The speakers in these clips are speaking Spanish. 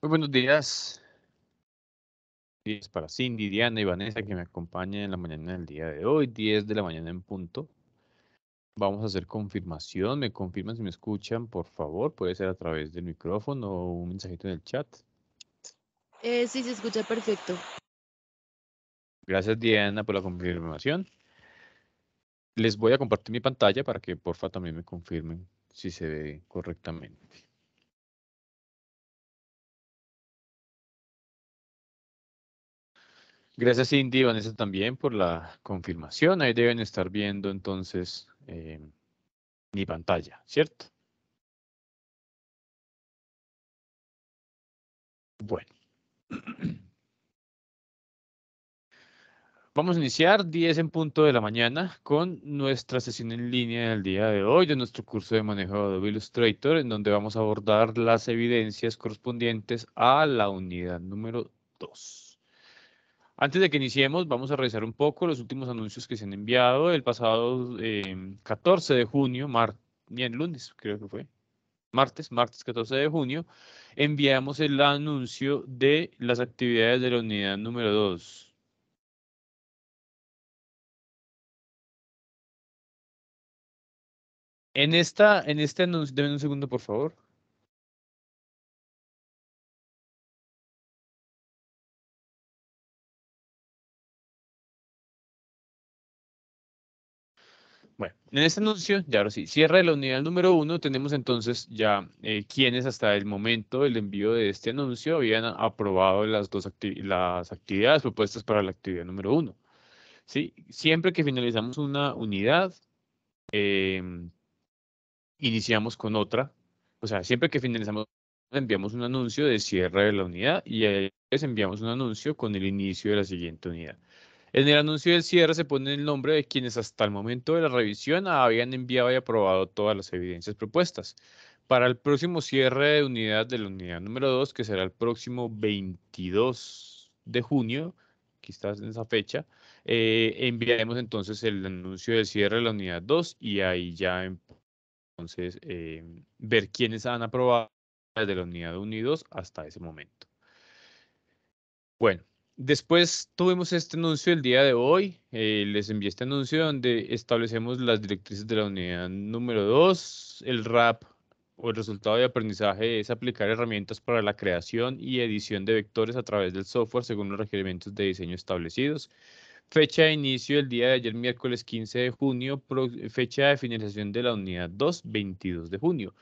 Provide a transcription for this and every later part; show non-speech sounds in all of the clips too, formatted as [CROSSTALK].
Muy buenos días. Días para Cindy, Diana y Vanessa que me acompañan en la mañana del día de hoy, 10 de la mañana en punto. Vamos a hacer confirmación. Me confirman si me escuchan, por favor. Puede ser a través del micrófono o un mensajito en el chat. Eh, sí, se escucha perfecto. Gracias, Diana, por la confirmación. Les voy a compartir mi pantalla para que, porfa, también me confirmen si se ve correctamente. Gracias Cindy y Vanessa también por la confirmación. Ahí deben estar viendo entonces eh, mi pantalla, ¿cierto? Bueno. Vamos a iniciar 10 en punto de la mañana con nuestra sesión en línea del día de hoy de nuestro curso de manejo de Adobe Illustrator, en donde vamos a abordar las evidencias correspondientes a la unidad número 2. Antes de que iniciemos, vamos a revisar un poco los últimos anuncios que se han enviado el pasado 14 em, de junio, bien, lunes creo que fue, martes, martes 14 de junio, enviamos el anuncio de las actividades de la unidad número 2. En esta, en este anuncio, denme un segundo por favor. En este anuncio, ya ahora sí, cierre de la unidad número uno, tenemos entonces ya eh, quienes hasta el momento del envío de este anuncio habían aprobado las dos las actividades propuestas para la actividad número uno. ¿Sí? Siempre que finalizamos una unidad, em, iniciamos con otra. O sea, siempre que finalizamos, enviamos un anuncio de cierre de la unidad y a enviamos un anuncio con el inicio de la siguiente unidad. En el anuncio del cierre se pone el nombre de quienes hasta el momento de la revisión habían enviado y aprobado todas las evidencias propuestas. Para el próximo cierre de unidad de la unidad número 2, que será el próximo 22 de junio, quizás en esa fecha, eh, enviaremos entonces el anuncio del cierre de la unidad 2 y ahí ya entonces eh, ver quiénes han aprobado desde la unidad 1 y 2 hasta ese momento. Bueno, Después tuvimos este anuncio el día de hoy. Eh, les envié este anuncio donde establecemos las directrices de la unidad número 2. El RAP o el resultado de aprendizaje es aplicar herramientas para la creación y edición de vectores a través del software según los requerimientos de diseño establecidos. Fecha de inicio el día de ayer, miércoles 15 de junio. Fecha de finalización de la unidad 2, 22 de junio.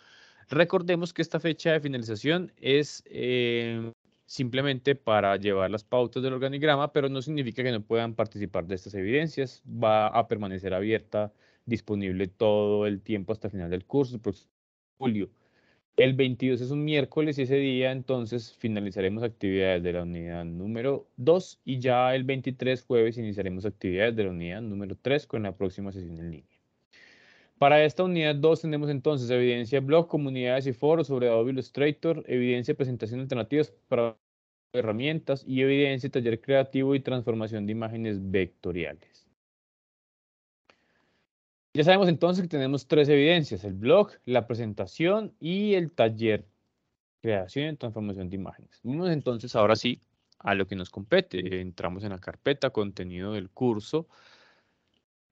Recordemos que esta fecha de finalización es eh, simplemente para llevar las pautas del organigrama, pero no significa que no puedan participar de estas evidencias. Va a permanecer abierta, disponible todo el tiempo hasta el final del curso, el próximo julio. El 22 es un miércoles y ese día entonces finalizaremos actividades de la unidad número 2 y ya el 23 jueves iniciaremos actividades de la unidad número 3 con la próxima sesión en línea. Para esta unidad 2 tenemos entonces evidencia blog, comunidades y foros sobre Adobe Illustrator, evidencia presentación alternativas para herramientas y evidencia taller creativo y transformación de imágenes vectoriales. Ya sabemos entonces que tenemos tres evidencias, el blog, la presentación y el taller creación y transformación de imágenes. Vamos entonces ahora sí a lo que nos compete. Entramos en la carpeta contenido del curso,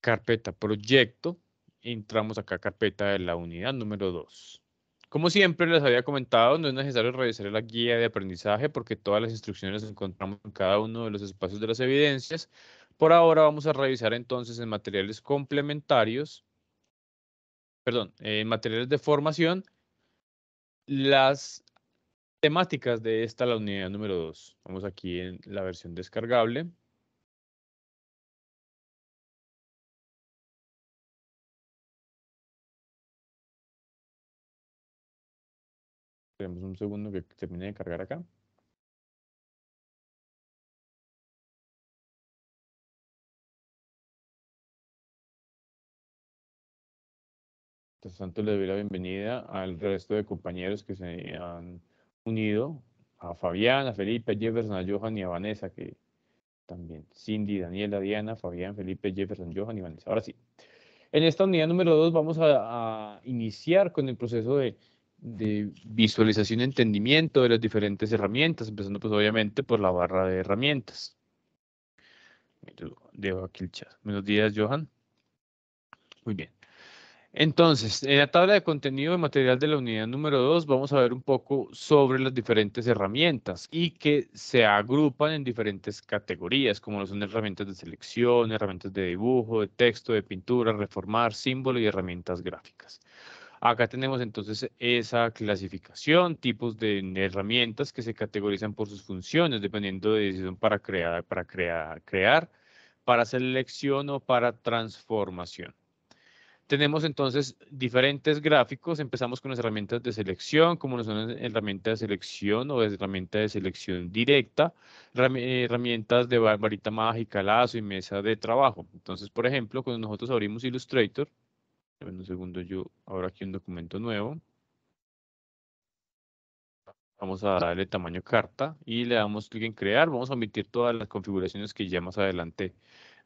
carpeta proyecto, entramos acá a carpeta de la unidad número 2. Como siempre les había comentado, no es necesario revisar la guía de aprendizaje porque todas las instrucciones las encontramos en cada uno de los espacios de las evidencias. Por ahora vamos a revisar entonces en materiales complementarios, perdón, en materiales de formación, las temáticas de esta, la unidad número 2. Vamos aquí en la versión descargable. Esperemos un segundo que termine de cargar acá. Entonces, tanto, le doy la bienvenida al resto de compañeros que se han unido, a Fabián, a Felipe, a Jefferson, a Johan y a Vanessa, que también Cindy, Daniela, Diana, Fabián, Felipe, Jefferson, Johan y Vanessa. Ahora sí, en esta unidad número dos vamos a, iniciar con el proceso de de visualización y entendimiento de las diferentes herramientas, empezando pues obviamente por la barra de herramientas. Dejo aquí el chat. Buenos días, Johan. Muy bien. Entonces, en la tabla de contenido de material de la unidad número 2 vamos a ver un poco sobre las diferentes herramientas y que se agrupan en diferentes categorías, como son herramientas de selección, herramientas de dibujo, de texto, de pintura, reformar, símbolo y herramientas gráficas. Acá tenemos entonces esa clasificación, tipos de herramientas que se categorizan por sus funciones, dependiendo de si son para crear, para crear, crear, para selección o para transformación. Tenemos entonces diferentes gráficos. Empezamos con las herramientas de selección, como son herramientas de selección o herramientas de selección directa, herramientas de varita mágica, lazo y mesa de trabajo. Entonces, por ejemplo, cuando nosotros abrimos Illustrator, un segundo yo ahora aquí un documento nuevo. Vamos a darle tamaño carta y le damos clic en crear. Vamos a omitir todas las configuraciones que ya más adelante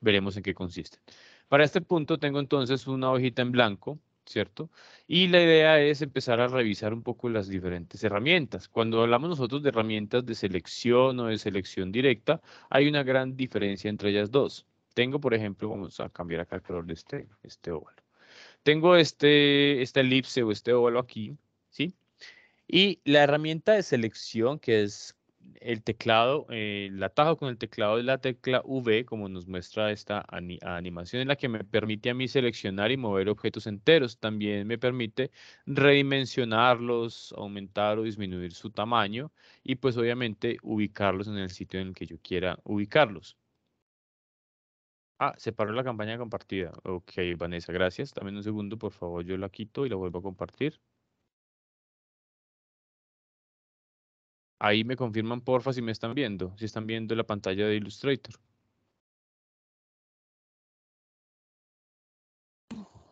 veremos en qué consisten. Para este punto tengo entonces una hojita en blanco, ¿cierto? Y la idea es empezar a revisar un poco las diferentes herramientas. Cuando hablamos nosotros de herramientas de selección o de selección directa, hay una gran diferencia entre ellas dos. Tengo, por ejemplo, vamos a cambiar acá el color de este, este óvalo tengo este, esta elipse o este óvalo aquí, ¿sí? Y la herramienta de selección, que es el teclado, eh, el atajo con el teclado es la tecla V, como nos muestra esta animación, en la que me permite a mí seleccionar y mover objetos enteros. También me permite redimensionarlos, aumentar o disminuir su tamaño y pues obviamente ubicarlos en el sitio en el que yo quiera ubicarlos. Ah, se paró la campaña compartida. Ok, Vanessa, gracias. También un segundo, por favor. Yo la quito y la vuelvo a compartir. Ahí me confirman, porfa, si me están viendo, si están viendo la pantalla de Illustrator.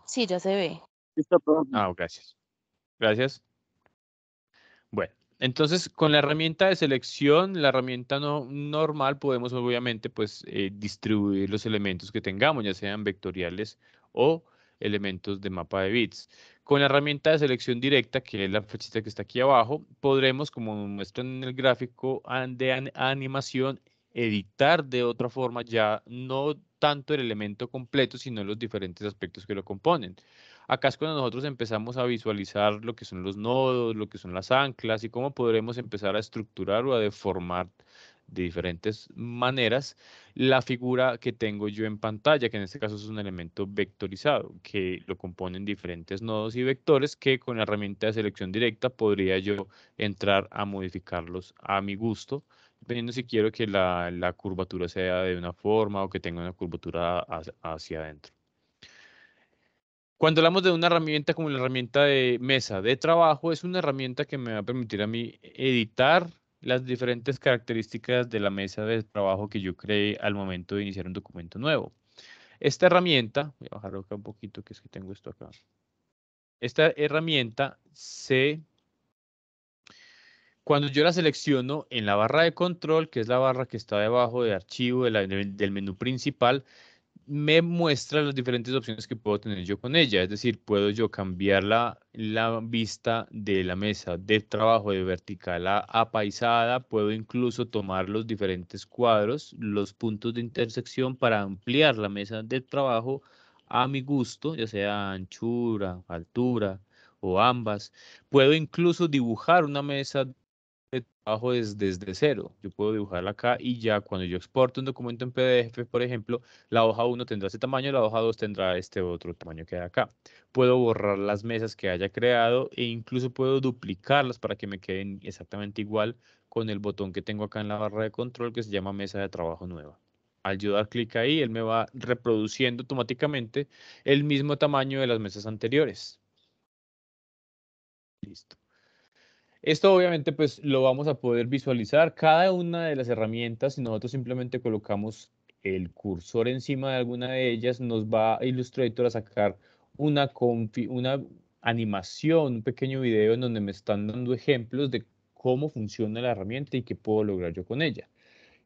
Sí, ya se ve. Ah, gracias. Gracias. Entonces, con la herramienta de selección, la herramienta no, normal, podemos obviamente pues, eh, distribuir los elementos que tengamos, ya sean vectoriales o elementos de mapa de bits. Con la herramienta de selección directa, que es la flechita que está aquí abajo, podremos, como muestran en el gráfico de animación, editar de otra forma ya no tanto el elemento completo, sino los diferentes aspectos que lo componen. Acá es cuando nosotros empezamos a visualizar lo que son los nodos, lo que son las anclas y cómo podremos empezar a estructurar o a deformar de diferentes maneras la figura que tengo yo en pantalla, que en este caso es un elemento vectorizado, que lo componen diferentes nodos y vectores que con la herramienta de selección directa podría yo entrar a modificarlos a mi gusto, dependiendo si quiero que la, la curvatura sea de una forma o que tenga una curvatura hacia adentro. Cuando hablamos de una herramienta como la herramienta de mesa de trabajo, es una herramienta que me va a permitir a mí editar las diferentes características de la mesa de trabajo que yo creé al momento de iniciar un documento nuevo. Esta herramienta, voy a bajarlo acá un poquito, que es que tengo esto acá. Esta herramienta se... Cuando yo la selecciono en la barra de control, que es la barra que está debajo de archivo del menú principal, me muestra las diferentes opciones que puedo tener yo con ella. Es decir, puedo yo cambiar la, vista de la mesa de trabajo de vertical a, a, paisada. Puedo incluso tomar los diferentes cuadros, los puntos de intersección para ampliar la mesa de trabajo a mi gusto, ya sea anchura, altura o ambas. Puedo incluso dibujar una mesa trabajo es desde cero. Yo puedo dibujarla acá y ya cuando yo exporto un documento en PDF, por ejemplo, la hoja 1 tendrá este tamaño, la hoja 2 tendrá este otro tamaño que hay acá. Puedo borrar las mesas que haya creado e incluso puedo duplicarlas para que me queden exactamente igual con el botón que tengo acá en la barra de control que se llama mesa de trabajo nueva. Al yo dar clic ahí, él me va reproduciendo automáticamente el mismo tamaño de las mesas anteriores. Listo. Esto obviamente pues lo vamos a poder visualizar cada una de las herramientas si nosotros simplemente colocamos el cursor encima de alguna de ellas, nos va Illustrator a sacar una, una animación, un pequeño video en donde me están dando ejemplos de cómo funciona la herramienta y qué puedo lograr yo con ella.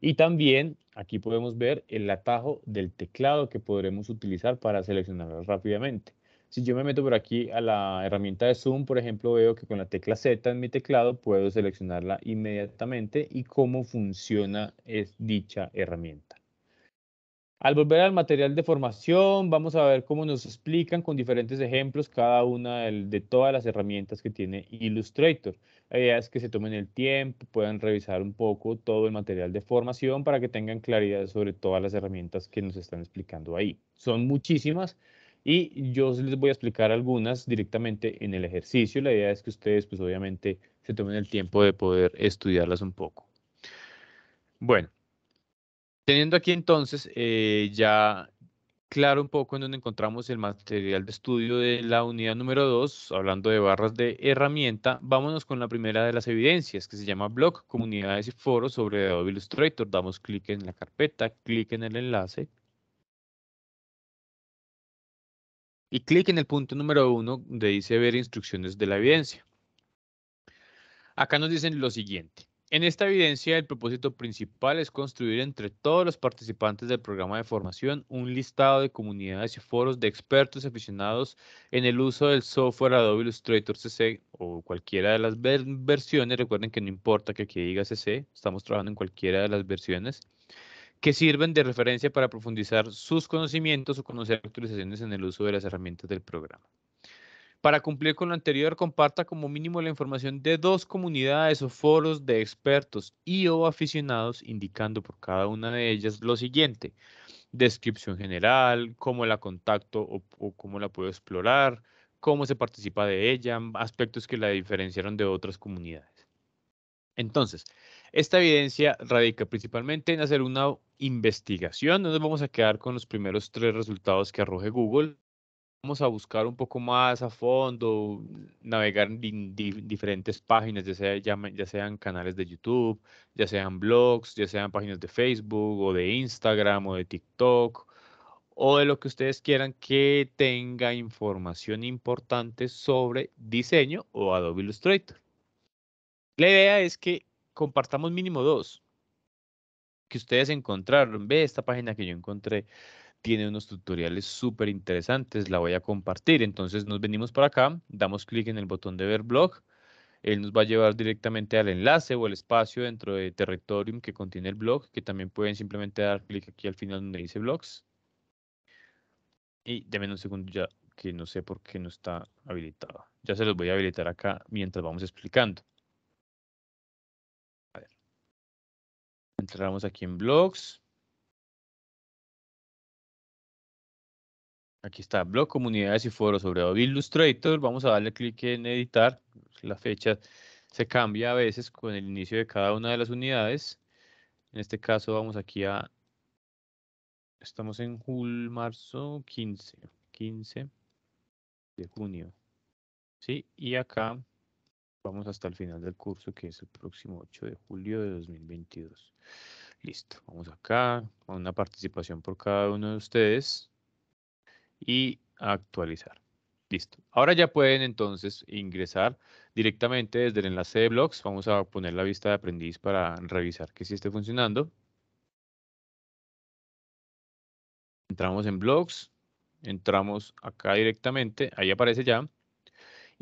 Y también aquí podemos ver el atajo del teclado que podremos utilizar para seleccionarlas rápidamente. Si yo me meto por aquí a la herramienta de Zoom, por ejemplo, veo que con la tecla Z en mi teclado puedo seleccionarla inmediatamente y cómo funciona es dicha herramienta. Al volver al material de formación, vamos a ver cómo nos explican con diferentes ejemplos cada una de, de todas las herramientas que tiene Illustrator. La idea es que se tomen el tiempo, puedan revisar un poco todo el material de formación para que tengan claridad sobre todas las herramientas que nos están explicando ahí. Son muchísimas, y yo les voy a explicar algunas directamente en el ejercicio. La idea es que ustedes, pues obviamente, se tomen el tiempo de poder estudiarlas un poco. Bueno, teniendo aquí entonces eh, ya claro un poco en donde encontramos el material de estudio de la unidad número 2, hablando de barras de herramienta, vámonos con la primera de las evidencias, que se llama blog, comunidades y foros sobre Adobe Illustrator. Damos clic en la carpeta, clic en el enlace y clic en el punto número uno donde dice ver instrucciones de la evidencia. Acá nos dicen lo siguiente. En esta evidencia, el propósito principal es construir entre todos los participantes del programa de formación un listado de comunidades y foros de expertos aficionados en el uso del software Adobe Illustrator CC o cualquiera de las versiones. Recuerden que no importa que aquí diga CC, estamos trabajando en cualquiera de las versiones que sirven de referencia para profundizar sus conocimientos o conocer actualizaciones en el uso de las herramientas del programa. Para cumplir con lo anterior, comparta como mínimo la información de dos comunidades o foros de expertos y o aficionados, indicando por cada una de ellas lo siguiente. Descripción general, cómo la contacto o, cómo la puedo explorar, cómo se participa de ella, aspectos que la diferenciaron de otras comunidades. Entonces, esta evidencia radica principalmente en hacer una investigación. No nos vamos a quedar con los primeros tres resultados que arroje Google. Vamos a buscar un poco más a fondo, navegar en diferentes páginas, ya, ya sean canales de YouTube, ya sean blogs, ya sean páginas de Facebook o de Instagram o de TikTok o de lo que ustedes quieran que tenga información importante sobre diseño o Adobe Illustrator. La idea es que compartamos mínimo dos que ustedes encontraron. Ve esta página que yo encontré. Tiene unos tutoriales súper interesantes, la voy a compartir. Entonces nos venimos para acá, damos clic en el botón de ver blog, él nos va a llevar directamente al enlace o el espacio dentro de Territorium que contiene el blog, que también pueden simplemente dar clic aquí al final donde dice blogs. Y denme un segundo ya, que no sé por qué no está habilitado. Ya se los voy a habilitar acá mientras vamos explicando. Entramos aquí en blogs. Aquí está, blog, comunidades y foros sobre Adobe Illustrator. Vamos a darle clic en editar. La fecha se cambia a veces con el inicio de cada una de las unidades. En este caso vamos aquí a... Estamos en julio, marzo 15, 15 de junio. ¿Sí? Y acá Vamos hasta el final del curso que es el próximo 8 de julio de 2022. Listo, vamos acá con una participación por cada uno de ustedes y actualizar. Listo. Ahora ya pueden entonces ingresar directamente desde el enlace de blogs. Vamos a poner la vista de aprendiz para revisar que sí esté funcionando. Entramos en blogs, entramos acá directamente, ahí aparece ya.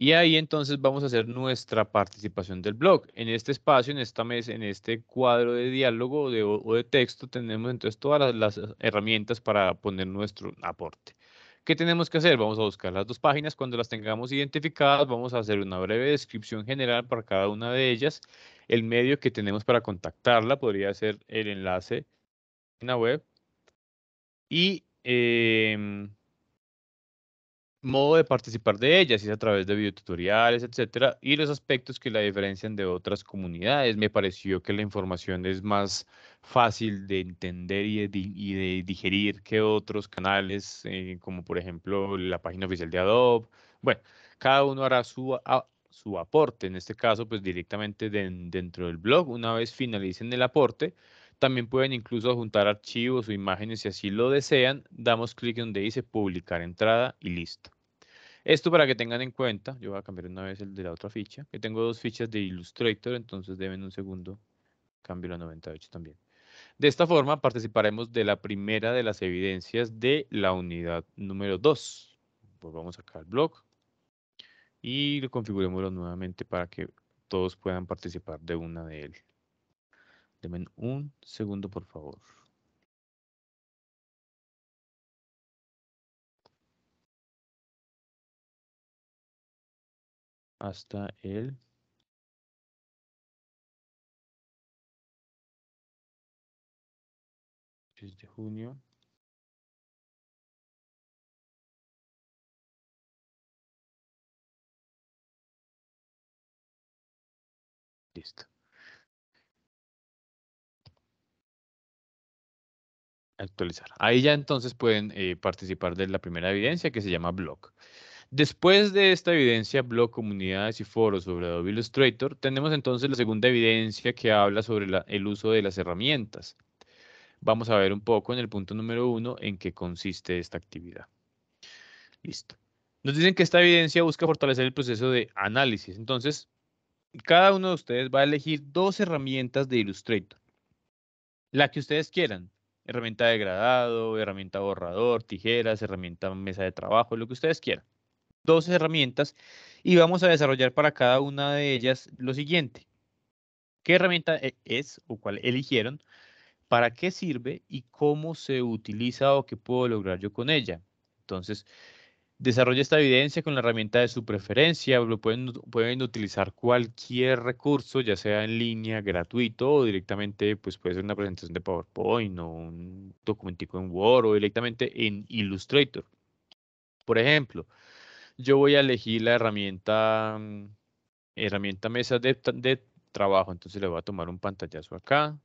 Y ahí entonces vamos a hacer nuestra participación del blog. En este espacio, en esta mesa, en este cuadro de diálogo o de texto, tenemos entonces todas las, herramientas para poner nuestro aporte. ¿Qué tenemos que hacer? Vamos a buscar las dos páginas. Cuando las tengamos identificadas, vamos a hacer una breve descripción general para cada una de ellas. El medio que tenemos para contactarla podría ser el enlace en la web. Y em, modo de participar de ellas es a través de videotutoriales, etcétera, y los aspectos que la diferencian de otras comunidades. Me pareció que la información es más fácil de entender y de, digerir que otros canales, eh, como por ejemplo la página oficial de Adobe. Bueno, cada uno hará su, su aporte, en este caso, pues directamente dentro del blog. Una vez finalicen el aporte, también pueden incluso juntar archivos o imágenes si así lo desean. Damos clic donde dice publicar entrada y listo. Esto para que tengan en cuenta, yo voy a cambiar una vez el de la otra ficha, que tengo dos fichas de Illustrator, entonces deben un segundo, cambio la 98 también. De esta forma participaremos de la primera de las evidencias de la unidad número 2. Volvamos acá al blog y lo nuevamente para que todos puedan participar de una de él. Tomen un segundo, por favor. Hasta el 6 de junio. Actualizar. Ahí ya entonces pueden eh, participar de la primera evidencia que se llama blog. Después de esta evidencia, blog, comunidades y foros sobre Adobe Illustrator, tenemos entonces la segunda evidencia que habla sobre el uso de las herramientas. Vamos a ver un poco en el punto número uno en qué consiste esta actividad. Listo. Nos dicen que esta evidencia busca fortalecer el proceso de análisis. Entonces, cada uno de ustedes va a elegir dos herramientas de Illustrator. La que ustedes quieran herramienta de degradado, herramienta borrador, tijeras, herramienta mesa de trabajo, lo que ustedes quieran. Dos herramientas y vamos a desarrollar para cada una de ellas lo siguiente. ¿Qué herramienta e-, es o cuál eligieron? ¿Para qué sirve y cómo se utiliza o qué puedo lograr yo con ella? Entonces, Desarrolla esta evidencia con la herramienta de su preferencia. pueden, pueden utilizar cualquier recurso, ya sea en línea, gratuito o directamente, pues puede ser una presentación de PowerPoint o un documentico en Word o directamente en Illustrator. Por ejemplo, yo voy a elegir la herramienta, mm, herramienta mesa de, de trabajo. Entonces le voy a tomar un pantallazo acá.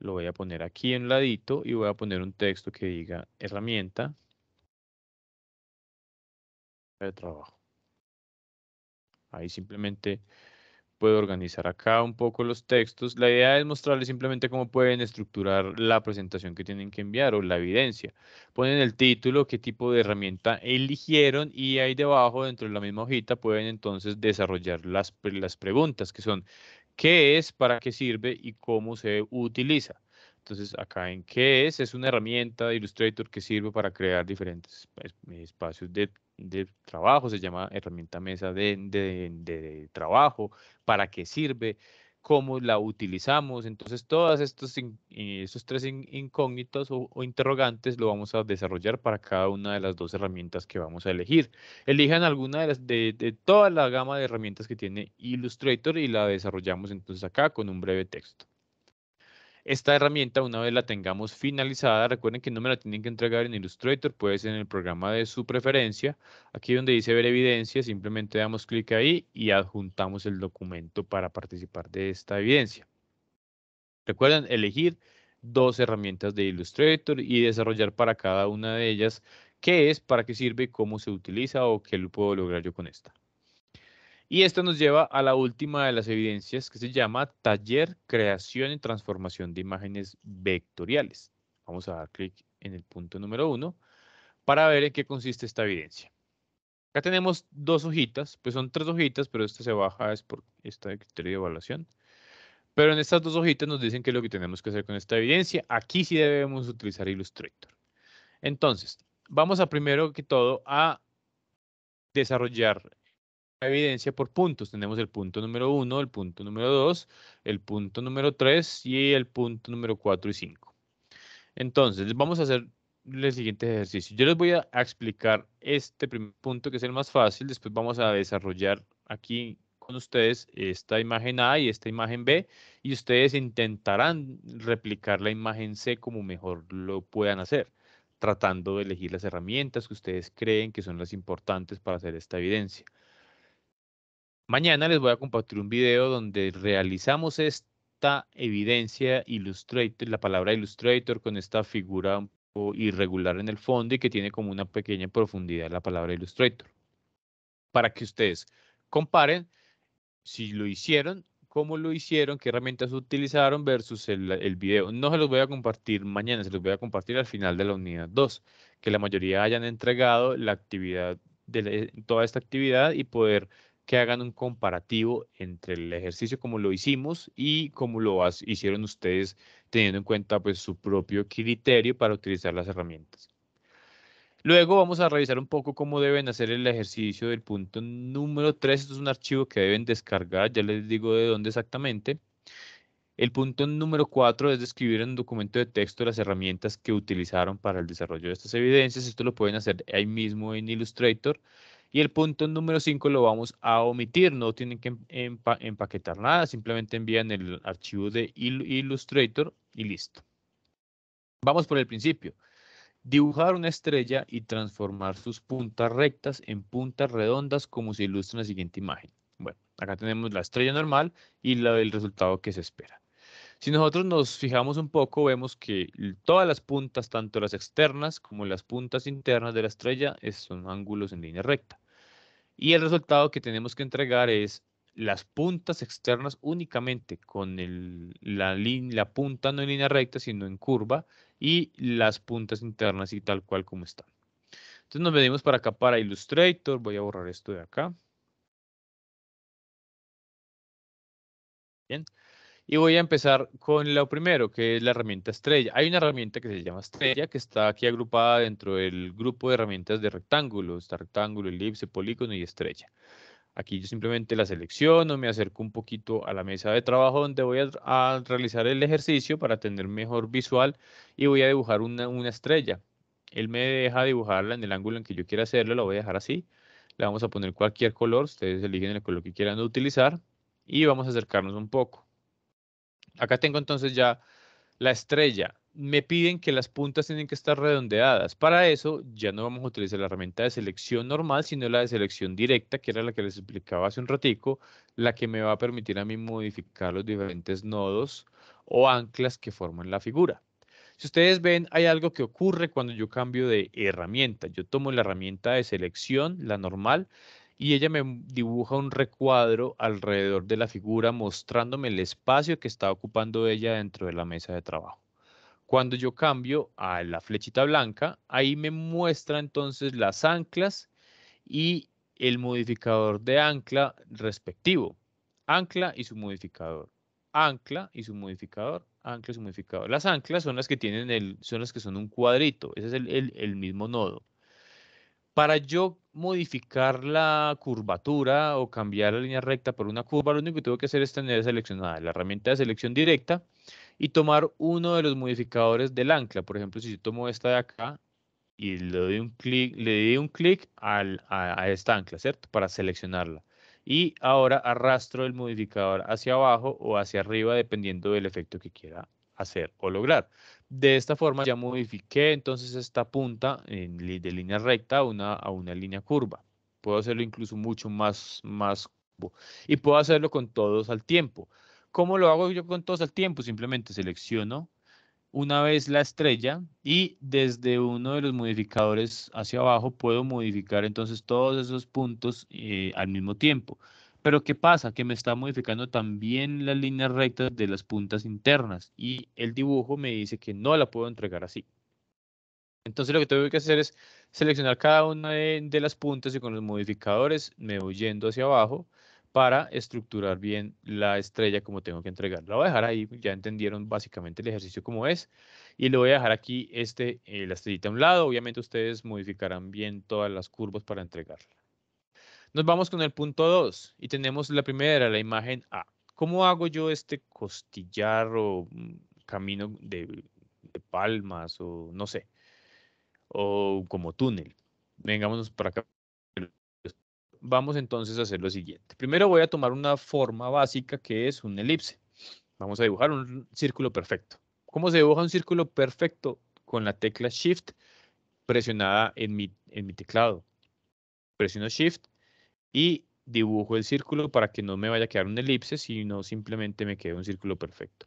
Lo voy a poner aquí en un ladito y voy a poner un texto que diga herramienta de trabajo. Ahí simplemente puedo organizar acá un poco los textos. La idea es mostrarles simplemente cómo pueden estructurar la presentación que tienen que enviar o la evidencia. Ponen el título, qué tipo de herramienta eligieron y ahí debajo, dentro de la misma hojita, pueden entonces desarrollar las, las preguntas que son qué es, para qué sirve y cómo se utiliza. Entonces, acá en qué es, es una herramienta de Illustrator que sirve para crear diferentes pues, espacios de de trabajo, se llama herramienta mesa de, trabajo, para qué sirve, cómo la utilizamos. Entonces, todos estos, eh, estos tres incógnitos o, interrogantes lo vamos a desarrollar para cada una de las dos herramientas que vamos a elegir. Elijan alguna de, las, de, de toda la gama de herramientas que tiene Illustrator y la desarrollamos entonces acá con un breve texto. Esta herramienta, una vez la tengamos finalizada, recuerden que no me la tienen que entregar en Illustrator, puede ser en el programa de su preferencia. Aquí donde dice ver evidencia, simplemente damos clic ahí y adjuntamos el documento para participar de esta evidencia. Recuerden elegir dos herramientas de Illustrator y desarrollar para cada una de ellas qué es, para qué sirve, cómo se utiliza o qué lo puedo lograr yo con esta. Y esto nos lleva a la última de las evidencias que se llama taller creación y transformación de imágenes vectoriales. Vamos a dar clic en el punto número uno para ver en qué consiste esta evidencia. Acá tenemos dos hojitas, pues son tres hojitas, pero esta se baja es por este criterio de evaluación. Pero en estas dos hojitas nos dicen que es lo que tenemos que hacer con esta evidencia. Aquí sí debemos utilizar Illustrator. Entonces, vamos a primero que todo a desarrollar evidencia por puntos. Tenemos el punto número 1, el punto número 2, el punto número 3 y el punto número 4 y 5. Entonces, vamos a hacer el siguiente ejercicio. Yo les voy a explicar este primer punto que es el más fácil. Después vamos a desarrollar aquí con ustedes esta imagen A y esta imagen B y ustedes intentarán replicar la imagen C como mejor lo puedan hacer tratando de elegir las herramientas que ustedes creen que son las importantes para hacer esta evidencia. Mañana les voy a compartir un video donde realizamos esta evidencia Illustrator, la palabra Illustrator con esta figura un poco irregular en el fondo y que tiene como una pequeña profundidad la palabra Illustrator. Para que ustedes comparen si lo hicieron, cómo lo hicieron, qué herramientas utilizaron versus el, video. No se los voy a compartir mañana, se los voy a compartir al final de la unidad 2, que la mayoría hayan entregado la actividad, de toda esta actividad y poder que hagan un comparativo entre el ejercicio como lo hicimos y como lo hicieron ustedes teniendo en cuenta pues, su propio criterio para utilizar las herramientas. Luego vamos a revisar un poco cómo deben hacer el ejercicio del punto número 3. Esto es un archivo que deben descargar, ya les digo de dónde exactamente. El punto número 4 es describir en un documento de texto las herramientas que utilizaron para el desarrollo de estas evidencias. Esto lo pueden hacer ahí mismo en Illustrator. Y el punto número 5 lo vamos a omitir, no tienen que empaquetar nada, simplemente envían el archivo de Illustrator y listo. Vamos por el principio. Dibujar una estrella y transformar sus puntas rectas en puntas redondas como se ilustra en la siguiente imagen. Bueno, acá tenemos la estrella normal y el resultado que se espera. Si nosotros nos fijamos un poco, vemos que todas las puntas, tanto las externas como las puntas internas de la estrella, son ángulos en línea recta. Y el resultado que tenemos que entregar es las puntas externas únicamente con la, la punta no en línea recta, sino en curva, y las puntas internas y tal cual como están. Entonces nos venimos para acá para Illustrator. Voy a borrar esto de acá. Bien. Y voy a empezar con lo primero, que es la herramienta estrella. Hay una herramienta que se llama estrella, que está aquí agrupada dentro del grupo de herramientas de rectángulos, rectángulo, elipse, polígono y estrella. Aquí yo simplemente la selecciono, me acerco un poquito a la mesa de trabajo donde voy a, realizar el ejercicio para tener mejor visual y voy a dibujar una, una estrella. Él me deja dibujarla en el ángulo en que yo quiera hacerlo, la voy a dejar así. Le vamos a poner cualquier color, ustedes eligen el color que quieran utilizar y vamos a acercarnos un poco. Acá tengo entonces ya la estrella. Me piden que las puntas tienen que estar redondeadas. Para eso ya no vamos a utilizar la herramienta de selección normal, sino la de selección directa, que era la que les explicaba hace un ratico, la que me va a permitir a mí modificar los diferentes nodos o anclas que forman la figura. Si ustedes ven, hay algo que ocurre cuando yo cambio de herramienta. Yo tomo la herramienta de selección, la normal, y ella me dibuja un recuadro alrededor de la figura mostrándome el espacio que está ocupando ella dentro de la mesa de trabajo. Cuando yo cambio a la flechita blanca, ahí me muestra entonces las anclas y el modificador de ancla respectivo. Ancla y su modificador. Ancla y su modificador. Ancla y su modificador. Las anclas son las que tienen el, son las que son un cuadrito. Ese es el, el mismo nodo. Para yo modificar la curvatura o cambiar la línea recta por una curva, lo único que tengo que hacer es tener seleccionada la herramienta de selección directa y tomar uno de los modificadores del ancla. Por ejemplo, si yo tomo esta de acá y le doy un clic, le un clic a, a esta ancla, ¿cierto? Para seleccionarla. Y ahora arrastro el modificador hacia abajo o hacia arriba, dependiendo del efecto que quiera hacer o lograr. De esta forma ya modifiqué entonces esta punta de línea recta a una, a una línea curva. Puedo hacerlo incluso mucho más, más Y puedo hacerlo con todos al tiempo. ¿Cómo lo hago yo con todos al tiempo? Simplemente selecciono una vez la estrella y desde uno de los modificadores hacia abajo puedo modificar entonces todos esos puntos eh, al mismo tiempo. Pero ¿qué pasa? Que me está modificando también la línea recta de las puntas internas y el dibujo me dice que no la puedo entregar así. Entonces lo que tengo que hacer es seleccionar cada una de, las puntas y con los modificadores me voy yendo hacia abajo para estructurar bien la estrella como tengo que entregar. La voy a dejar ahí, ya entendieron básicamente el ejercicio como es. Y lo voy a dejar aquí este, eh, la estrellita a un lado. Obviamente ustedes modificarán bien todas las curvas para entregarla. Nos vamos con el punto 2 y tenemos la primera, la imagen A. ¿Cómo hago yo este costillar o mm, camino de, palmas o no sé? O como túnel. Vengámonos para acá. Vamos entonces a hacer lo siguiente. Primero voy a tomar una forma básica que es un elipse. Vamos a dibujar un círculo perfecto. ¿Cómo se dibuja un círculo perfecto? Con la tecla Shift presionada en en mi teclado. Presiono Shift y dibujo el círculo para que no me vaya a quedar un elipse, sino simplemente me quede un círculo perfecto.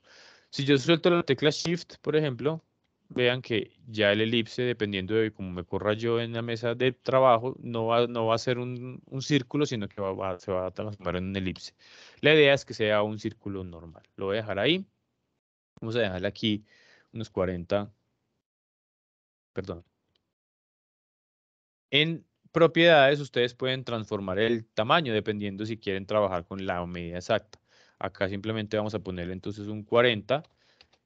Si yo suelto la tecla Shift, por ejemplo, vean que ya el elipse, dependiendo de cómo me corra yo en la mesa de trabajo, no va, no va a ser un, círculo, sino que se va a transformar en un elipse. La idea es que sea un círculo normal. Lo voy a dejar ahí. Vamos a dejarle aquí unos 40, perdón. En propiedades, ustedes pueden transformar el tamaño dependiendo si quieren trabajar con la medida exacta. Acá simplemente vamos a ponerle entonces un 40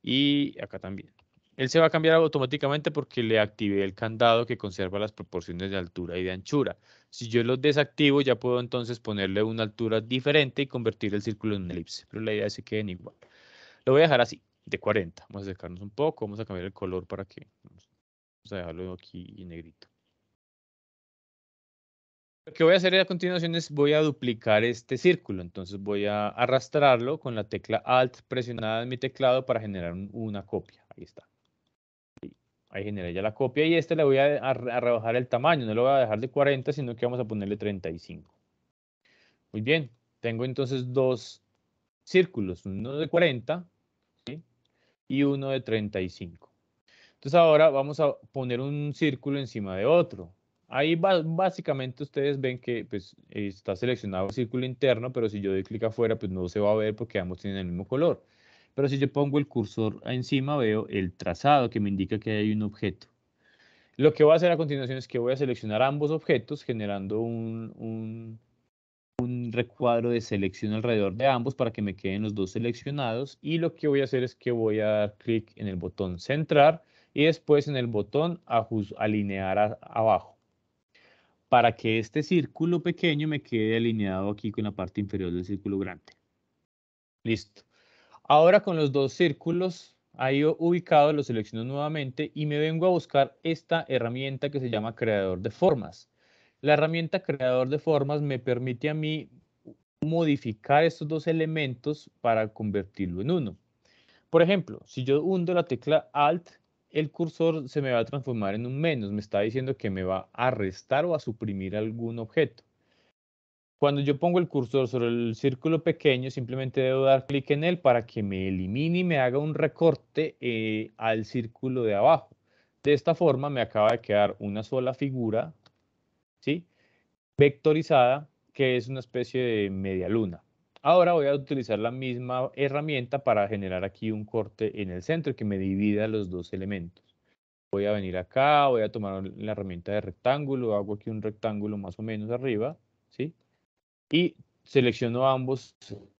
y acá también. Él se va a cambiar automáticamente porque le activé el candado que conserva las proporciones de altura y de anchura. Si yo lo desactivo, ya puedo entonces ponerle una altura diferente y convertir el círculo en una elipse. Pero la idea es que queden igual. Lo voy a dejar así, de 40. Vamos a acercarnos un poco, vamos a cambiar el color para que... Vamos a dejarlo aquí en negrito que voy a hacer a continuación es voy a duplicar este círculo. Entonces voy a arrastrarlo con la tecla Alt presionada en mi teclado para generar una copia. Ahí está. Ahí generé ya la copia y este le voy a, rebajar el tamaño. No lo voy a dejar de 40, sino que vamos a ponerle 35. Muy bien. Tengo entonces dos círculos. Uno de 40 y uno de 35. Entonces ahora vamos a poner un círculo encima de otro. Ahí básicamente ustedes ven que pues, está seleccionado el círculo interno, pero si yo doy clic afuera, pues no se va a ver porque ambos tienen el mismo color. Pero si yo pongo el cursor encima, veo el trazado que me indica que hay un objeto. Lo que voy a hacer a continuación es que voy a seleccionar ambos objetos generando un, recuadro de selección alrededor de ambos para que me queden los dos seleccionados. Y lo que voy a hacer es que voy a dar clic en el botón centrar y después en el botón alinear abajo para que este círculo pequeño me quede alineado aquí con la parte inferior del círculo grande. Listo. Ahora con los dos círculos ahí ubicados, los selecciono nuevamente y me vengo a buscar esta herramienta que se llama creador de formas. La herramienta creador de formas me permite a mí modificar estos dos elementos para convertirlo en uno. Por ejemplo, si yo hundo la tecla Alt el cursor se me va a transformar en un menos, me está diciendo que me va a restar o a suprimir algún objeto. Cuando yo pongo el cursor sobre el círculo pequeño, simplemente debo dar clic en él para que me elimine y me haga un recorte eh, al círculo de abajo. De esta forma me acaba de quedar una sola figura, ¿sí? Vectorizada, que es una especie de media luna. Ahora voy a utilizar la misma herramienta para generar aquí un corte en el centro que me divida los dos elementos. Voy a venir acá, voy a tomar la herramienta de rectángulo, hago aquí un rectángulo más o menos arriba, ¿sí? Y selecciono ambos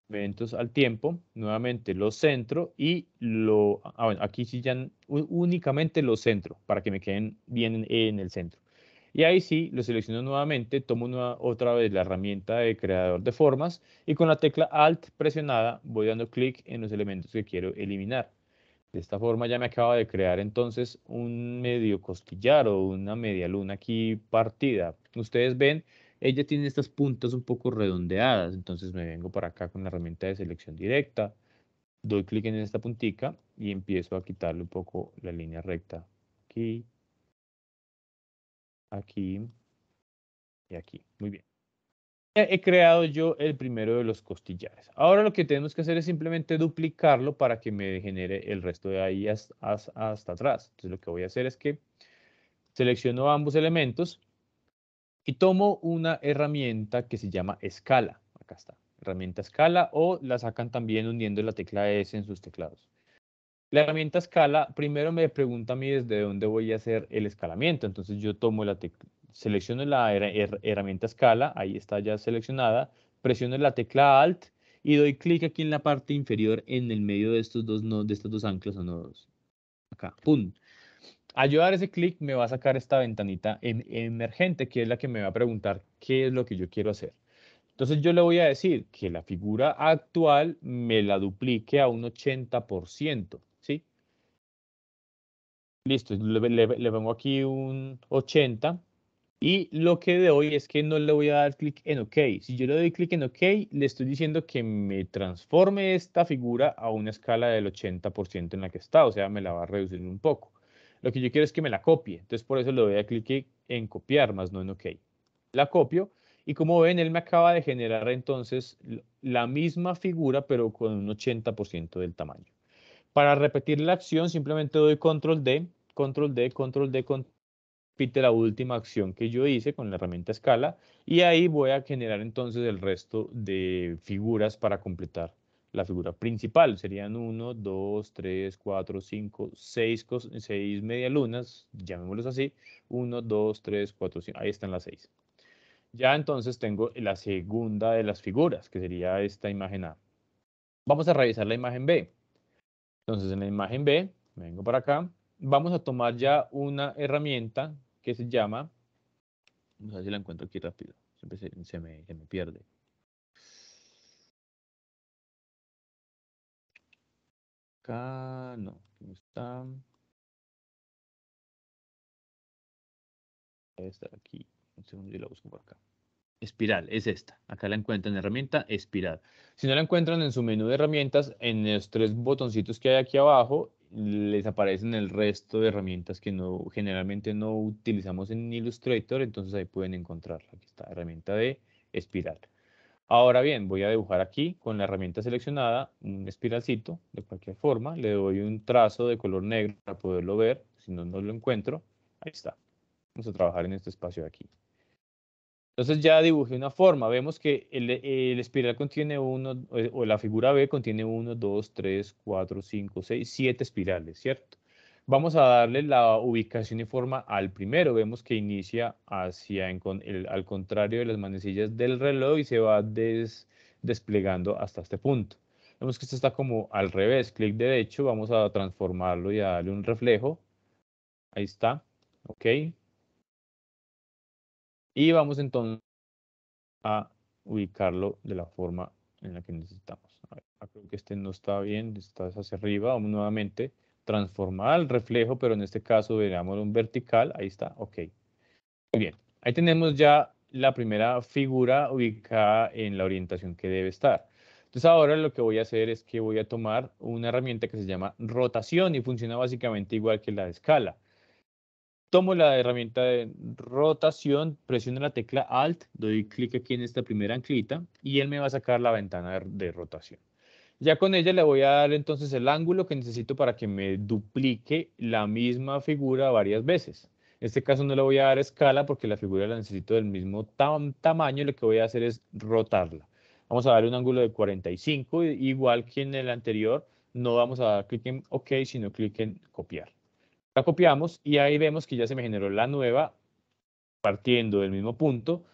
elementos al tiempo, nuevamente los centro y lo, ah, aquí sí ya únicamente los centro para que me queden bien en el centro. Y ahí sí, lo selecciono nuevamente, tomo una, otra vez la herramienta de creador de formas y con la tecla Alt presionada voy dando clic en los elementos que quiero eliminar. De esta forma ya me acaba de crear entonces un medio costillar o una media luna aquí partida. Ustedes ven, ella tiene estas puntas un poco redondeadas, entonces me vengo para acá con la herramienta de selección directa, doy clic en esta puntica y empiezo a quitarle un poco la línea recta. Aquí, aquí y aquí. Muy bien. he creado yo el primero de los costillares. Ahora lo que tenemos que hacer es simplemente duplicarlo para que me genere el resto de ahí hasta, atrás. Entonces lo que voy a hacer es que selecciono ambos elementos y tomo una herramienta que se llama escala. Acá está, herramienta escala o la sacan también hundiendo la tecla S en sus teclados. La herramienta escala primero me pregunta a mí desde dónde voy a hacer el escalamiento. Entonces yo tomo la selecciono la herramienta escala, ahí está ya seleccionada, presiono la tecla Alt y doy clic aquí en la parte inferior en el medio de estos dos de estos dos o nodos. Acá, pum. Al yo dar ese clic me va a sacar esta ventanita emergente que es la que me va a preguntar qué es lo que yo quiero hacer. Entonces yo le voy a decir que la figura actual me la duplique a un 80%. Listo, le, pongo aquí un 80. Y lo que de hoy es que no le voy a dar clic en OK. Si yo le doy clic en OK, le estoy diciendo que me transforme esta figura a una escala del 80% en la que está. O sea, me la va a reducir un poco. Lo que yo quiero es que me la copie. Entonces, por eso le doy a clic en copiar, más no en OK. La copio. Y como ven, él me acaba de generar entonces la misma figura, pero con un 80% del tamaño. Para repetir la acción simplemente doy control D, control D, control D, repite la última acción que yo hice con la herramienta escala y ahí voy a generar entonces el resto de figuras para completar la figura principal. Serían 1, 2, 3, 4, 5, 6, 6 medialunas, llamémoslos así. 1, 2, 3, 4, 5, ahí están las 6. Ya entonces tengo la segunda de las figuras, que sería esta imagen A. Vamos a revisar la imagen B. Entonces en la imagen B, vengo para acá, vamos a tomar ya una herramienta que se llama, vamos a ver si la encuentro aquí rápido, siempre se, me, me pierde. Acá, no, no está. Debe estar aquí. Un segundo y la busco por acá espiral, es esta. Acá la encuentran en herramienta espiral. Si no la encuentran en su menú de herramientas, en los tres botoncitos que hay aquí abajo, les aparecen el resto de herramientas que no, generalmente no utilizamos en Illustrator, entonces ahí pueden encontrarla. Aquí está, herramienta de espiral. Ahora bien, voy a dibujar aquí con la herramienta seleccionada un espiralcito de cualquier forma. Le doy un trazo de color negro para poderlo ver, si no, no lo encuentro. Ahí está. Vamos a trabajar en este espacio de aquí. Entonces ya dibujé una forma. Vemos que el, espiral contiene uno, eh, o la figura B contiene 1, dos, 3, 4, 5, 6, 7 espirales, ¿cierto? Vamos a darle la ubicación y forma al primero. Vemos que inicia hacia el, al contrario de las manecillas del reloj y se va desplegando hasta este punto. Vemos que esto está como al revés, clic derecho, vamos a transformarlo y a darle un reflejo. Ahí está, ok. Y vamos entonces a ubicarlo de la forma en la que necesitamos. Ah, creo que este no está bien, está hacia arriba. Vamos nuevamente, transformar el reflejo, pero en este caso veamos un vertical. Ahí está, ok. Muy bien, ahí tenemos ya la primera figura ubicada en la orientación que debe estar. Entonces ahora lo que voy a hacer es que voy a tomar una herramienta que se llama rotación y funciona básicamente igual que la de escala tomo la herramienta de rotación, presiono la tecla Alt, doy clic aquí en esta primera anclita y él me va a sacar la ventana de rotación. Ya con ella le voy a dar entonces el ángulo que necesito para que me duplique la misma figura varias veces. En este caso no le voy a dar escala porque la figura la necesito del mismo tamaño tamaño. Lo que voy a hacer es rotarla. Vamos a darle un ángulo de 45, igual que en el anterior. No vamos a dar clic en OK, sino clic en copiar la copiamos y ahí vemos que ya se me generó la nueva partiendo del mismo punto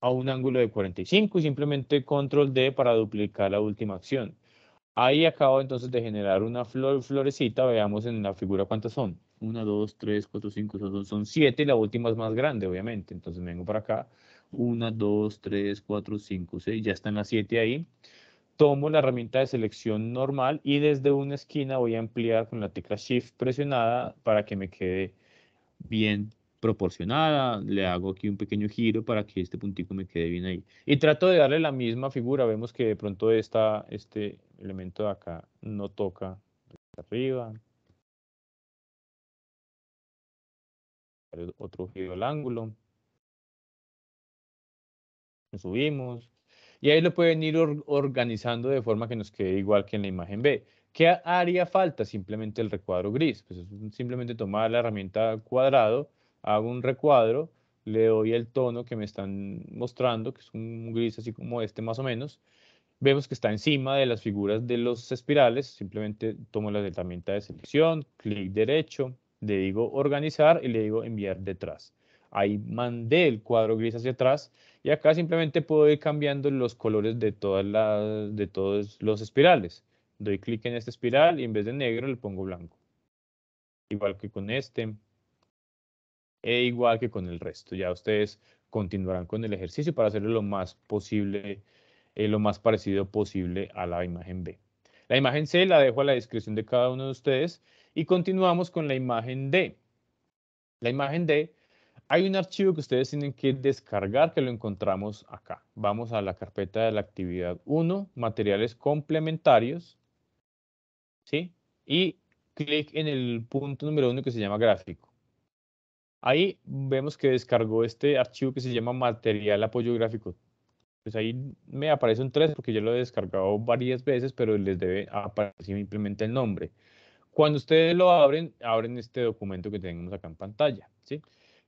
a un ángulo de 45 y simplemente control D para duplicar la última acción. Ahí acabo entonces de generar una florecita, veamos en la figura cuántas son. 1, 2, 3, 4, 5, son, son 7 y la última es más grande obviamente. Entonces vengo para acá, 1, 2, 3, 4, 5, 6, ya están las 7 ahí tomo la herramienta de selección normal y desde una esquina voy a ampliar con la tecla Shift presionada para que me quede bien proporcionada. Le hago aquí un pequeño giro para que este puntito me quede bien ahí. Y trato de darle la misma figura. Vemos que de pronto esta, este elemento de acá no toca arriba. Otro giro al ángulo. subimos. Y ahí lo pueden ir organizando de forma que nos quede igual que en la imagen B. ¿Qué haría falta? Simplemente el recuadro gris. Pues simplemente tomar la herramienta cuadrado, hago un recuadro, le doy el tono que me están mostrando, que es un gris así como este más o menos. Vemos que está encima de las figuras de los espirales. Simplemente tomo la herramienta de selección, clic derecho, le digo organizar y le digo enviar detrás ahí mandé el cuadro gris hacia atrás y acá simplemente puedo ir cambiando los colores de, todas las, de todos los espirales. Doy clic en esta espiral y en vez de negro le pongo blanco. Igual que con este. E igual que con el resto. Ya ustedes continuarán con el ejercicio para hacerlo lo más posible, eh, lo más parecido posible a la imagen B. La imagen C la dejo a la descripción de cada uno de ustedes y continuamos con la imagen D. La imagen D hay un archivo que ustedes tienen que descargar que lo encontramos acá. Vamos a la carpeta de la actividad 1, materiales complementarios. ¿Sí? Y clic en el punto número 1 que se llama gráfico. Ahí vemos que descargó este archivo que se llama material apoyo gráfico. Pues ahí me aparece un 3 porque yo lo he descargado varias veces, pero les debe aparecer simplemente el nombre. Cuando ustedes lo abren, abren este documento que tenemos acá en pantalla. ¿sí?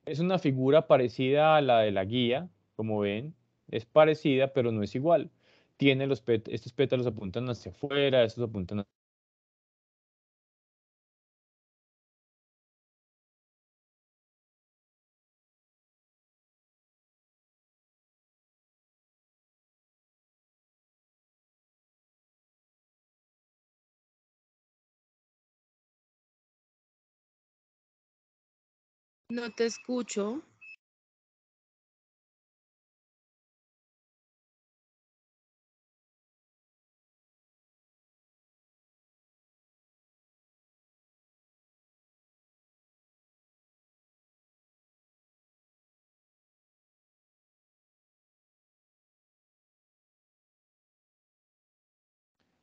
Es una figura parecida a la de la guía, como ven, es parecida, pero no es igual. Tiene los estos pétalos apuntan hacia afuera, estos apuntan No te escucho.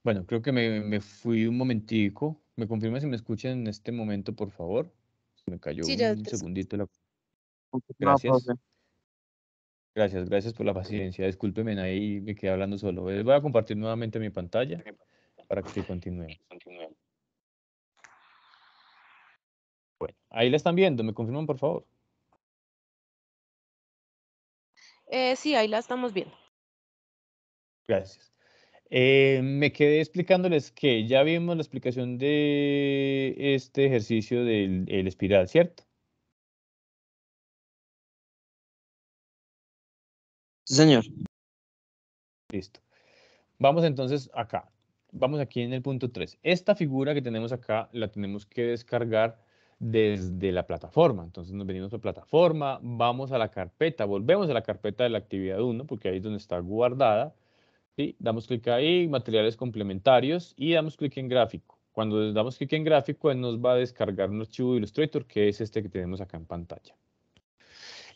Bueno, creo que me, me fui un momentico. ¿Me confirma si me escuchan en este momento, por favor? Me cayó un segundito la. Gracias. gracias, gracias por la paciencia. Discúlpeme, ahí me quedé hablando solo. Eh, voy a compartir nuevamente mi pantalla para que continúe. Bueno, ahí la están viendo, me confirman por favor. Eh, sí, ahí la estamos viendo. Gracias. Eh, me quedé explicándoles que ya vimos la explicación de este ejercicio del espiral, ¿cierto? Sí, señor. Listo. Vamos entonces acá. Vamos aquí en el punto 3. Esta figura que tenemos acá la tenemos que descargar desde la plataforma. Entonces nos venimos a plataforma, vamos a la carpeta, volvemos a la carpeta de la actividad 1 porque ahí es donde está guardada Damos clic ahí, materiales complementarios y damos clic en gráfico. Cuando damos clic en gráfico, nos va a descargar un archivo de Illustrator, que es este que tenemos acá en pantalla.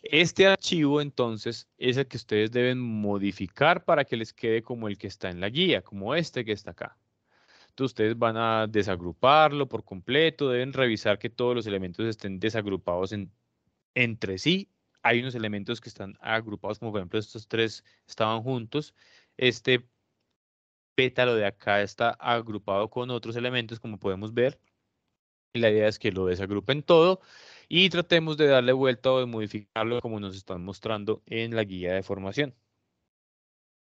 Este archivo, entonces, es el que ustedes deben modificar para que les quede como el que está en la guía, como este que está acá. Entonces, ustedes van a desagruparlo por completo, deben revisar que todos los elementos estén desagrupados en, entre sí. Hay unos elementos que están agrupados, como por ejemplo estos tres estaban juntos, este pétalo de acá está agrupado con otros elementos, como podemos ver. Y la idea es que lo desagrupen todo y tratemos de darle vuelta o de modificarlo como nos están mostrando en la guía de formación.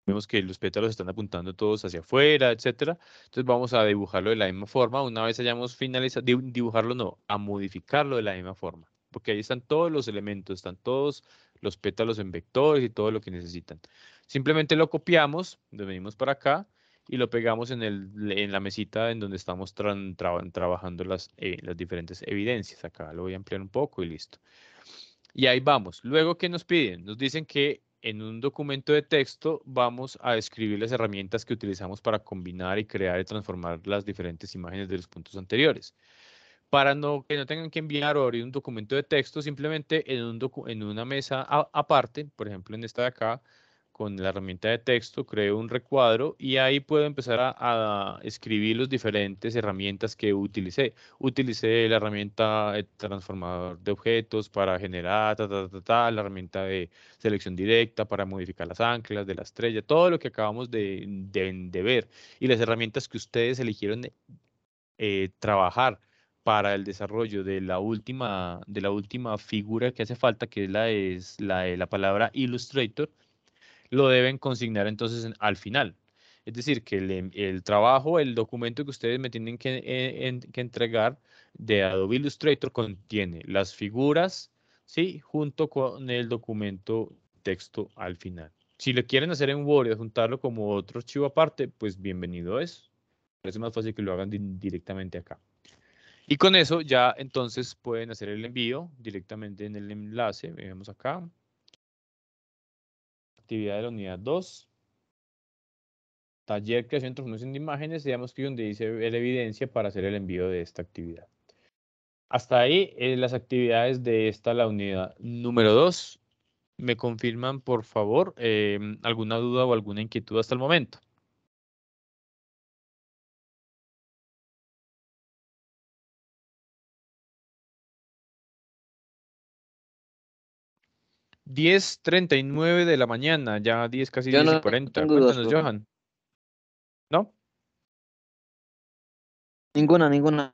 Vemos que los pétalos están apuntando todos hacia afuera, etcétera. Entonces vamos a dibujarlo de la misma forma. Una vez hayamos finalizado, dibujarlo no, a modificarlo de la misma forma. Porque ahí están todos los elementos, están todos los pétalos en vectores y todo lo que necesitan. Simplemente lo copiamos, lo venimos para acá y lo pegamos en, en la mesita en donde estamos trabajando las, eh, las diferentes evidencias. Acá lo voy a ampliar un poco y listo. Y ahí vamos. Luego, ¿qué nos piden? Nos dicen que en un documento de texto vamos a escribir las herramientas que utilizamos para combinar y crear y transformar las diferentes imágenes de los puntos anteriores para no, que no tengan que enviar o abrir un documento de texto, simplemente en, un en una mesa aparte, por ejemplo en esta de acá, con la herramienta de texto, creo un recuadro y ahí puedo empezar a, escribir las diferentes herramientas que utilicé. Utilicé la herramienta eh, transformador de objetos para generar, ta, la herramienta de selección directa para modificar las anclas de la estrella, todo lo que acabamos de, ver y las herramientas que ustedes eligieron eh, trabajar para el desarrollo de la última, de la última figura que hace falta, que es la, la de la palabra Illustrator, lo deben consignar entonces al final. Es decir, que em, el, trabajo, el documento que ustedes me tienen que, eh, que, entregar de Adobe Illustrator contiene las figuras, ¿sí? Junto con el documento texto al final. Si lo quieren hacer en Word y adjuntarlo como otro archivo aparte, pues bienvenido es. Es más fácil que lo hagan directamente acá. Y con eso ya entonces pueden hacer el envío directamente en el enlace. Veamos acá. Actividad de la unidad 2. Taller creación, transformación de imágenes. Digamos que donde dice la evidencia para hacer el envío de esta actividad. Hasta ahí eh, las actividades de esta, la unidad número 2. Me confirman, por favor, em, alguna duda o alguna inquietud hasta el momento. 10.39 de la mañana, ya 10 casi diez Cuéntanos, Johan. ¿No? Ninguna, ninguna.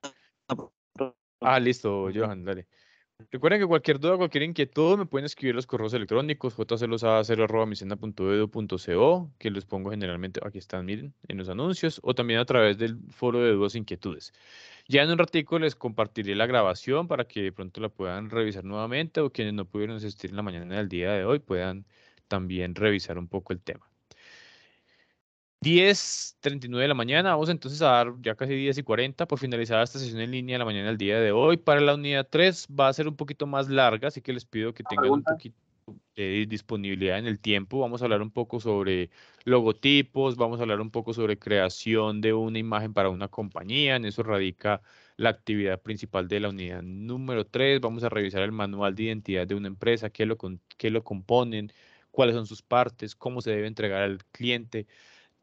Ah, listo, Johan, dale. Recuerden que cualquier duda, cualquier inquietud, me pueden escribir los correos electrónicos, punto co que los pongo generalmente, aquí están, miren, en los anuncios, o también a través del foro de dudas e inquietudes. Ya en un ratico les compartiré la grabación para que de pronto la puedan revisar nuevamente o quienes no pudieron asistir en la mañana del día de hoy puedan también revisar un poco el tema. 10.39 de la mañana. Vamos entonces a dar ya casi 10 y 40 por finalizar esta sesión en línea de la mañana del día de hoy. Para la unidad 3 va a ser un poquito más larga, así que les pido que tengan un poquito de disponibilidad en el tiempo. Vamos a hablar un poco sobre logotipos, vamos a hablar un poco sobre creación de una imagen para una compañía. En eso radica la actividad principal de la unidad número 3. Vamos a revisar el manual de identidad de una empresa, qué lo, qué lo componen, cuáles son sus partes, cómo se debe entregar al cliente.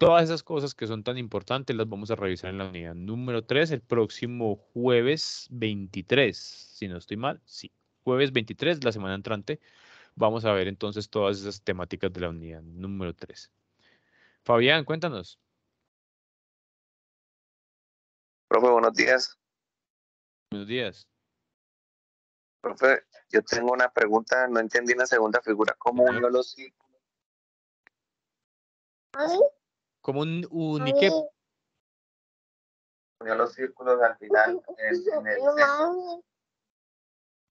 Todas esas cosas que son tan importantes las vamos a revisar en la unidad número 3 el próximo jueves 23, si no estoy mal, sí, jueves 23, la semana entrante, vamos a ver entonces todas esas temáticas de la unidad número 3. Fabián, cuéntanos. Profe, buenos días. Buenos días. Profe, yo tengo una pregunta, no entendí la segunda figura, ¿cómo uno lo como un unique. Unió los círculos al final [LAUGHS] en el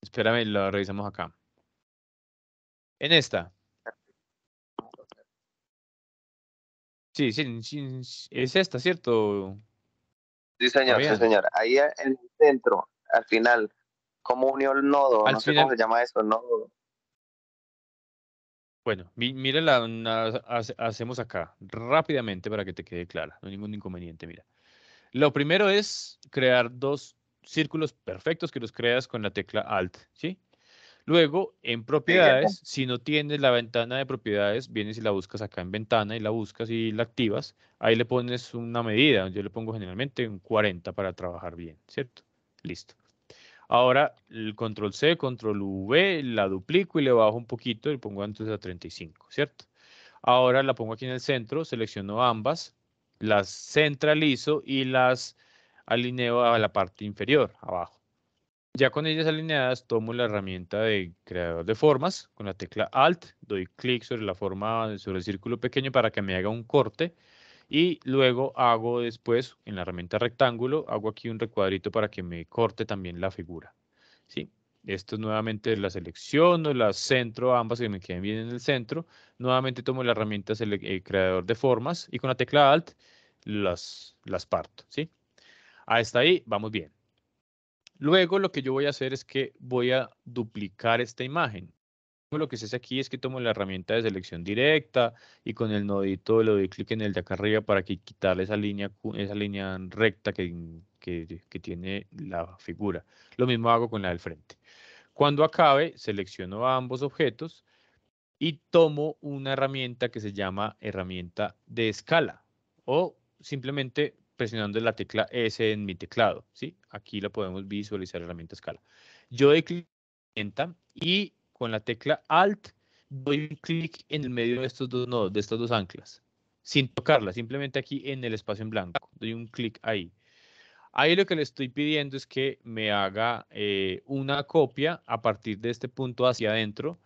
Espérame, lo revisamos acá. En esta. Sí, sí, es esta, ¿cierto? Sí, señor, sí, señor. Ahí en el centro, al final, como unió el nodo, al final. cómo se llama eso, el nodo. Bueno, mira la, hacemos acá rápidamente para que te quede clara, no hay ningún inconveniente, mira. Lo primero es crear dos círculos perfectos que los creas con la tecla Alt, ¿sí? Luego, en propiedades, si no tienes la ventana de propiedades, vienes y la buscas acá en ventana y la buscas y la activas. Ahí le pones una medida, yo le pongo generalmente un 40 para trabajar bien, ¿cierto? Listo. Ahora el control C, control V, la duplico y le bajo un poquito y pongo entonces a 35, ¿cierto? Ahora la pongo aquí en el centro, selecciono ambas, las centralizo y las alineo a la parte inferior, abajo. Ya con ellas alineadas, tomo la herramienta de creador de formas. Con la tecla Alt, doy clic sobre la forma, sobre el círculo pequeño para que me haga un corte y luego hago después en la herramienta rectángulo, hago aquí un recuadrito para que me corte también la figura. ¿sí? Esto nuevamente la selecciono, la centro, ambas que me queden bien en el centro. Nuevamente tomo la herramienta eh, creador de formas y con la tecla Alt las, las parto. ¿sí? Hasta ahí vamos bien. Luego lo que yo voy a hacer es que voy a duplicar esta imagen lo que se hace aquí es que tomo la herramienta de selección directa y con el nodito lo doy clic en el de acá arriba para que quitarle esa línea, esa línea recta que, que, tiene la figura. Lo mismo hago con la del frente. Cuando acabe, selecciono ambos objetos y tomo una herramienta que se llama herramienta de escala o simplemente presionando la tecla S en mi teclado. ¿sí? Aquí la podemos visualizar herramienta escala. Yo doy clic en y con la tecla Alt doy un clic en el medio de estos dos nodos, de estos dos anclas, sin tocarla, simplemente aquí en el espacio en blanco, doy un clic ahí. Ahí lo que le estoy pidiendo es que me haga eh, una copia a partir de este punto hacia adentro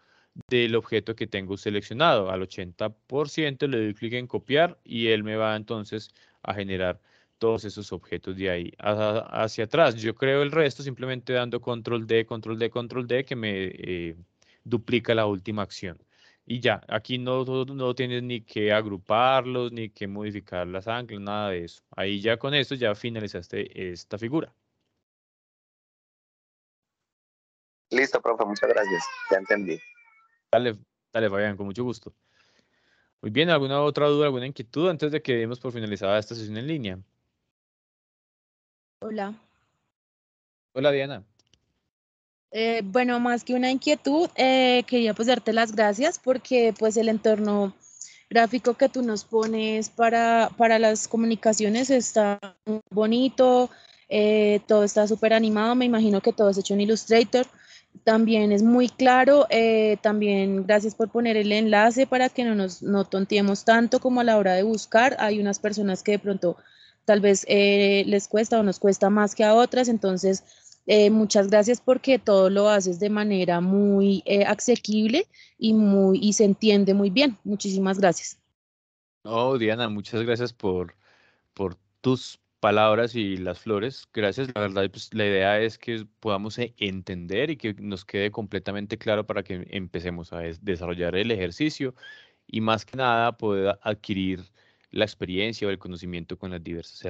del objeto que tengo seleccionado. Al 80% le doy clic en copiar y él me va entonces a generar todos esos objetos de ahí hacia, atrás. Yo creo el resto simplemente dando control D, control D, control D que me eh, duplica la última acción. Y ya, aquí no, no tienes ni que agruparlos, ni que modificar las anclas, nada de eso. Ahí ya con esto ya finalizaste esta figura. Listo, profe, muchas gracias. Ya entendí. Dale, dale, Fabián, con mucho gusto. Muy bien, ¿alguna otra duda, alguna inquietud antes de que demos por finalizada esta sesión en línea? Hola. Hola, Diana. Eh, bueno, más que una inquietud, eh, quería pues darte las gracias porque pues el entorno gráfico que tú nos pones para, las comunicaciones está bonito, eh, todo está súper animado, me imagino que todo es hecho en Illustrator, también es muy claro, también gracias por poner el enlace para que no nos no tonteemos tanto como a la hora de buscar, hay unas personas que de pronto tal vez les cuesta o nos cuesta más que a otras, entonces eh, muchas gracias porque todo lo haces de manera muy eh, asequible y, muy, y se entiende muy bien. Muchísimas gracias. Oh, Diana, muchas gracias por, por tus palabras y las flores. Gracias. La verdad, pues, la idea es que podamos eh, entender y que nos quede completamente claro para que empecemos a desarrollar el ejercicio y más que nada poder adquirir la experiencia o el conocimiento con las diversas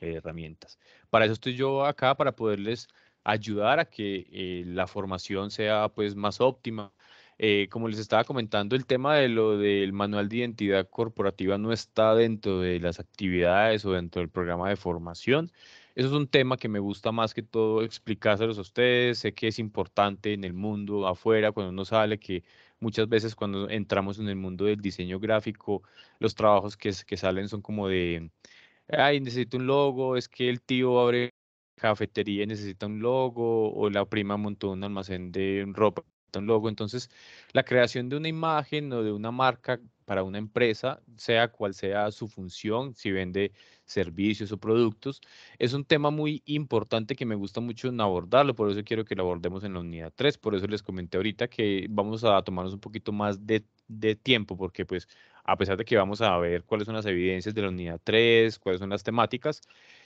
herramientas. Para eso estoy yo acá, para poderles ayudar a que eh, la formación sea pues más óptima. Eh, como les estaba comentando, el tema de lo del manual de identidad corporativa no está dentro de las actividades o dentro del programa de formación. Eso es un tema que me gusta más que todo explicárselos a ustedes. Sé que es importante en el mundo afuera, cuando uno sale, que muchas veces cuando entramos en el mundo del diseño gráfico, los trabajos que, que salen son como de, ay, necesito un logo, es que el tío abre cafetería necesita un logo o la prima montó un almacén de ropa, un logo. Entonces, la creación de una imagen o de una marca para una empresa, sea cual sea su función, si vende servicios o productos, es un tema muy importante que me gusta mucho abordarlo, por eso quiero que lo abordemos en la unidad 3, por eso les comenté ahorita que vamos a tomarnos un poquito más de de tiempo, porque pues a pesar de que vamos a ver cuáles son las evidencias de la unidad 3, cuáles son las temáticas,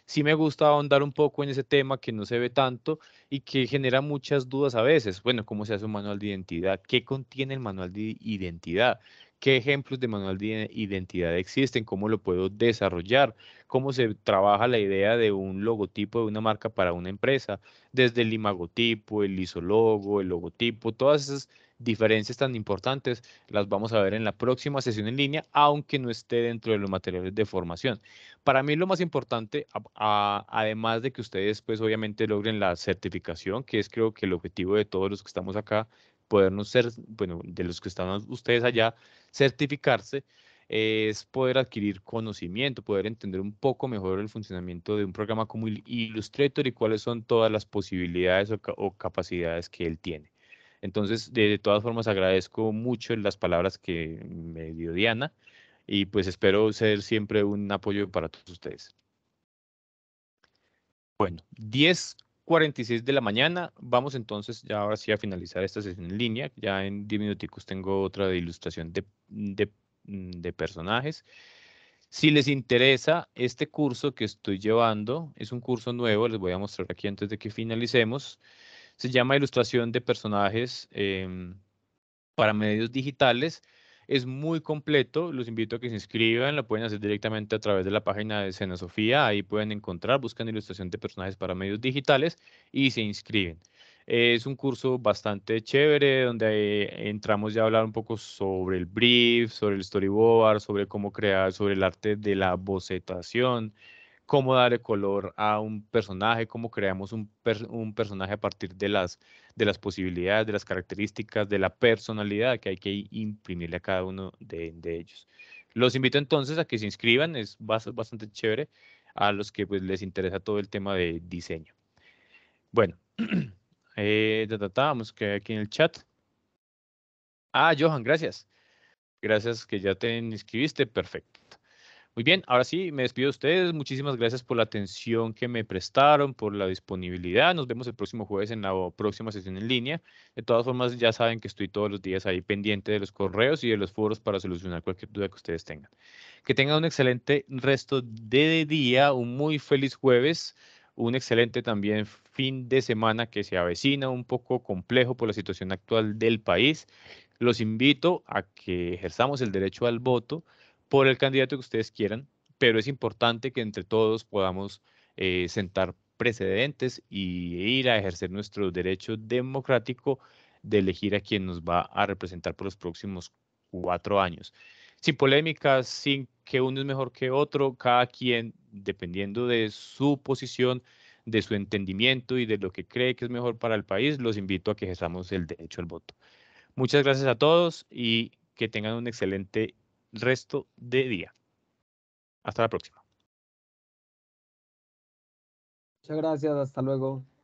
sí me gusta ahondar un poco en ese tema que no se ve tanto y que genera muchas dudas a veces. Bueno, ¿cómo se hace un manual de identidad? ¿Qué contiene el manual de identidad? ¿Qué ejemplos de manual de identidad existen? ¿Cómo lo puedo desarrollar? ¿Cómo se trabaja la idea de un logotipo de una marca para una empresa? Desde el imagotipo, el isologo, el logotipo, todas esas diferencias tan importantes las vamos a ver en la próxima sesión en línea, aunque no esté dentro de los materiales de formación. Para mí lo más importante, además de que ustedes pues obviamente logren la certificación, que es creo que el objetivo de todos los que estamos acá, podernos ser, bueno, de los que están ustedes allá, certificarse, es poder adquirir conocimiento, poder entender un poco mejor el funcionamiento de un programa como Illustrator y cuáles son todas las posibilidades o, capacidades que él tiene. Entonces, de todas formas, agradezco mucho las palabras que me dio Diana y pues espero ser siempre un apoyo para todos ustedes. Bueno, 10.46 de la mañana. Vamos entonces ya ahora sí a finalizar esta sesión en línea. Ya en 10 tengo otra de ilustración de, mm, de personajes. Si les interesa este curso que estoy llevando, es un curso nuevo, les voy a mostrar aquí antes de que finalicemos. Se llama ilustración de personajes em, para medios digitales. Es muy completo, los invito a que se inscriban, lo pueden hacer directamente a través de la página de Sena Sofía, ahí pueden encontrar, buscan ilustración de personajes para medios digitales y se inscriben. Es un curso bastante chévere donde entramos ya a hablar un poco sobre el brief, sobre el storyboard, sobre cómo crear, sobre el arte de la bocetación, cómo darle color a un personaje, cómo creamos un, personaje a partir de las, posibilidades, de las características, de la personalidad que hay que imprimirle a cada uno de, ellos. Los invito entonces a que se inscriban, es bastante chévere a los que pues, les interesa todo el tema de diseño. Bueno, [CLEARS THROAT] eh, vamos que aquí en el chat. Ah, Johan, gracias. Gracias que ya te inscribiste, perfecto. Muy bien, ahora sí, me despido de ustedes. Muchísimas gracias por la atención que me prestaron, por la disponibilidad. Nos vemos el próximo jueves en la próxima sesión en línea. De todas formas, ya saben que estoy todos los días ahí pendiente de los correos y de los foros para solucionar cualquier duda que ustedes tengan. Que tengan un excelente resto de día, un muy feliz jueves, un excelente también fin de semana que se avecina, un poco complejo por la situación actual del país. Los invito a que ejerzamos el derecho al voto por el candidato que ustedes quieran, pero es importante que entre todos podamos eh, sentar precedentes y ir a ejercer nuestro derecho democrático de elegir a quien nos va a representar por los próximos cuatro años. Sin polémicas, sin que uno es mejor que otro, cada quien, dependiendo de su posición, de su entendimiento y de lo que cree que es mejor para el país, los invito a que ejerzamos el derecho al voto. Muchas gracias a todos y que tengan un excelente resto de día. Hasta la próxima. Muchas gracias, hasta luego.